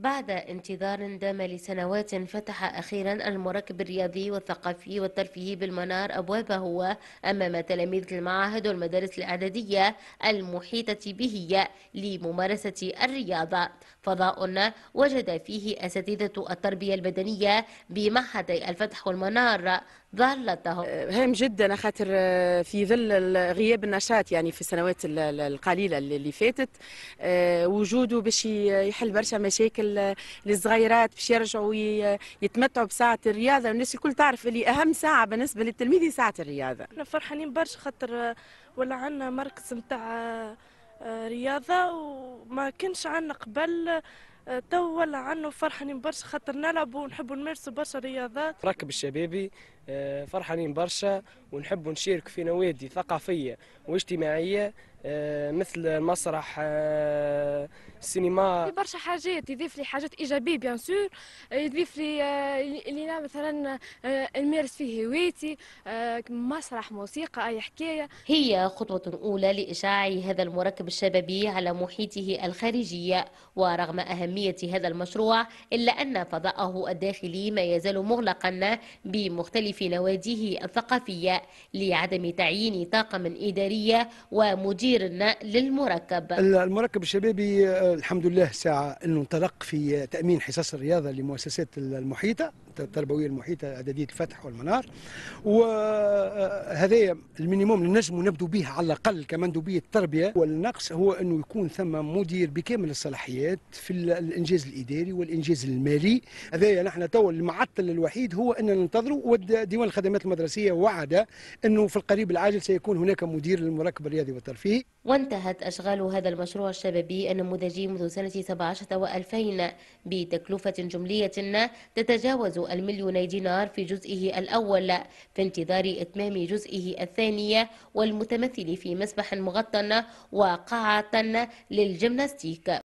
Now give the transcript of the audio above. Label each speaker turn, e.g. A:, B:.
A: بعد انتظار دام لسنوات فتح أخيرا المركب الرياضي والثقافي والترفيهي بالمنار أبوابه أمام تلاميذ المعاهد والمدارس الإعدادية المحيطة به لممارسة الرياضة فضاء وجد فيه أساتذة التربية البدنية بمعهد الفتح والمنار
B: ظهر لطهو آه، هام جدا خاطر آه، في ظل غياب النشاط يعني في السنوات القليله اللي فاتت آه، وجوده باش يحل برشا مشاكل للصغيرات باش يرجعوا يتمتعوا بساعه الرياضه والناس الكل تعرف اللي اهم ساعه بالنسبه للتلميذ هي ساعه الرياضه
C: احنا فرحانين برشا خاطر ولا عندنا مركز نتاع رياضه وما كانش عندنا قبل تو ولا عنه فرحانين برشا خاطر نلعبوا ونحبوا نمارسوا برشا رياضات
D: ركب الشبابي آه، فرحانين برشا ونحب نشارك في نوادي ثقافية واجتماعية آه، مثل المسرح آه، السينما
C: برشا حاجات يضيف لي حاجات إيجابية بيان سور يضيف لي اللي أنا مثلا نمارس فيه هوايتي مسرح موسيقى أي حكاية
A: هي خطوة أولى لإشاع هذا المركب الشبابي على محيطه الخارجي ورغم أهمية هذا المشروع إلا أن فضاءه الداخلي ما يزال مغلقا بمختلف في نواديه الثقافية لعدم تعيين طاقم إدارية ومدير للمركب
D: المركب الشبابي آه، الحمد لله ساعة أنه انطلق في تأمين حصص الرياضة لمؤسسات المحيطة التربويه المحيطه اعداديه الفتح والمنار وهذا المينيموم اللي نجموا نبدو به على الاقل كمندوبيه التربيه والنقص هو انه يكون ثم مدير بكامل الصلاحيات في الانجاز الاداري والانجاز المالي هذايا نحن تو المعطل الوحيد هو ان ننتظروا وديوان الخدمات المدرسيه وعد انه في القريب العاجل سيكون هناك مدير للمركب الرياضي والترفيه
A: وانتهت اشغال هذا المشروع الشبابي النموذجي منذ سنه 17 و2000 بتكلفه جمليه تتجاوز المليوني دينار في جزئه الأول في انتظار إتمام جزئه الثاني والمتمثل في مسبح مغطى وقاعة للجمناستيك